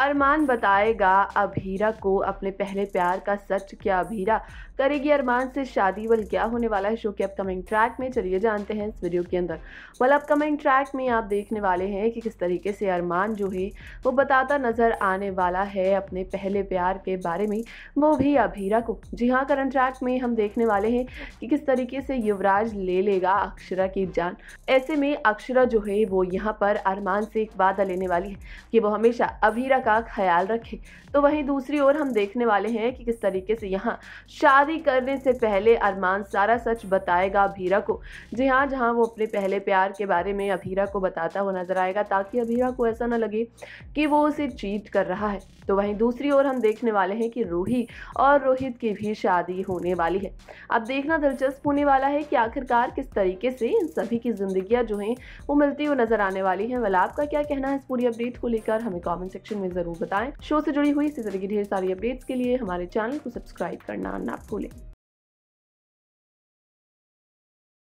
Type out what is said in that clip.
अरमान बताएगा अभीरा को अपने पहले प्यार का सच क्या अभीरा करेगी अरमान से शादी वल क्या होने वाला है शो के अपकमिंग ट्रैक में चलिए जानते हैं इस वीडियो के अंदर वल अपकमिंग ट्रैक में आप देखने वाले हैं कि किस तरीके से अरमान जो है वो बताता नज़र आने वाला है अपने पहले प्यार के बारे में वो भी अभीरा को जी हाँ करंट ट्रैक में हम देखने वाले हैं कि किस तरीके से युवराज ले लेगा अक्षरा की जान ऐसे में अक्षरा जो है वो यहाँ पर अरमान से एक वादा लेने वाली है कि वो हमेशा अभीरा का ख्याल रखें तो वहीं दूसरी ओर हम देखने वाले हैं कि किस तरीके से यहाँ शादी करने से पहले अरमान सारा सच बताएगा अभीरा को जी हाँ जहाँ वो अपने पहले प्यार के बारे में अभीरा को बताता हुआ नजर आएगा ताकि अभीरा को ऐसा ना लगे कि वो उसे चीट कर रहा है तो वहीं दूसरी ओर हम देखने वाले हैं कि रूही और रोहित की भी शादी होने वाली है अब देखना दिलचस्प होने वाला है कि आखिरकार किस तरीके से इन सभी की जिंदगियां जो हैं वो मिलती हुई नजर आने वाली हैं वाला आपका क्या कहना है इस पूरी अपडेट को लेकर हमें कॉमेंट सेक्शन में जरूर बताएं शो से जुड़ी हुई इसी तरह की ढेर सारी अपडेट्स के लिए हमारे चैनल को सब्सक्राइब करना ना भूलें